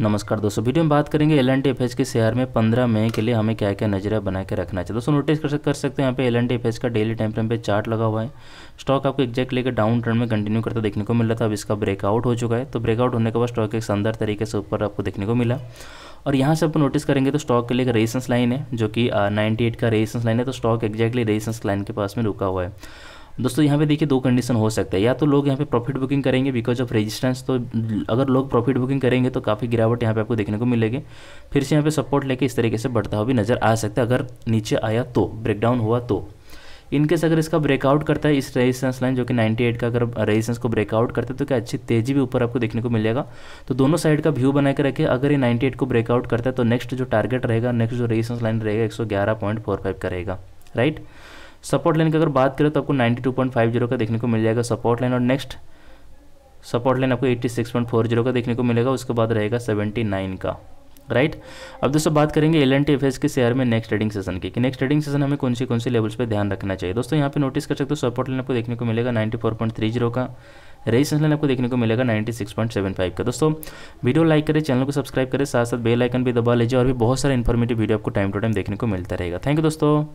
नमस्कार दोस्तों वीडियो में बात करेंगे एल एंड के शेयर में 15 मई के लिए हमें क्या क्या नजरिया बना के रखना चाहिए दोस्तों नोटिस कर, सकते हैं यहाँ पे एल एंड का डेली टाइम फ्रेम पे चार्ट लगा हुआ है स्टॉक आपको एक्जैक्ट लेकर डाउन ट्रेंड में कंटिन्यू करता देखने को मिला था अब इसका ब्रेकआउट हो चुका है तो ब्रेकआउट होने के बाद स्टॉक एक शानदार तरीके से ऊपर आपको देखने को मिला और यहाँ से आपको नोटिस करेंगे तो स्टॉक के लिए एक रेजिस्टेंस लाइन है जो कि 98 का रेजिस्टेंस लाइन है तो स्टॉक एक्जैक्टली रेजिस्टेंस लाइन के पास में रुका हुआ है दोस्तों यहाँ पे देखिए दो कंडीशन हो सकता है या तो लोग यहाँ पे प्रॉफिट बुकिंग करेंगे बिकॉज ऑफ रेजिस्टेंस तो अगर लोग प्रॉफिट बुकिंग करेंगे तो काफ़ी गिरावट यहाँ पे आपको देखने को मिलेगी फिर से यहाँ पे सपोर्ट लेके इस तरीके से बढ़ता हुआ भी नज़र आ सकता है अगर नीचे आया तो ब्रेकडाउन हुआ तो इनकेस अगर इसका ब्रेकआउट करता है इस रेजिस्टेंस लाइन जो कि 98 का अगर रेजिस्टेंस को ब्रेकआउट करता है तो क्या अच्छी तेजी भी ऊपर आपको देखने को मिलेगा तो दोनों साइड का व्यू बना के रखें अगर ये 98 को ब्रेकआउट करता है तो नेक्स्ट जो टारगेट रहेगा नेक्स्ट जो रेजिस्टेंस लाइन रहेगा 111.45 का रहेगा राइट सपोर्ट लाइन की अगर बात करें तो आपको 92.50 का देखने को मिल जाएगा सपोर्ट लाइन और नेक्स्ट सपोर्ट लाइन आपको 86.40 का देखने को मिलेगा उसके बाद रहेगा 79 का राइट right? अब दोस्तों बात करेंगे एल एंड के शेयर में नेक्स्ट ट्रेडिंग सेशन की कि नेक्स्ट ट्रेडिंग सेशन हमें कौन सी कौन सी लेवल्स पे ध्यान रखना चाहिए दोस्तों यहाँ पे नोटिस कर सकते हो सपोर्ट लाइन आपको देखने को मिलेगा 94.30 का रेजिस्टेंस लाइन आपको देखने को मिलेगा 96.75 का दोस्तों वीडियो लाइक करें चैनल को सब्सक्राइब करें साथ साथ बेल आइकन भी दबा लीजिए और भी बहुत सारे इन्फॉर्मेटिव वीडियो आपको टाइम टू टाइम देखने को मिलता रहेगा थैंक यू दोस्तों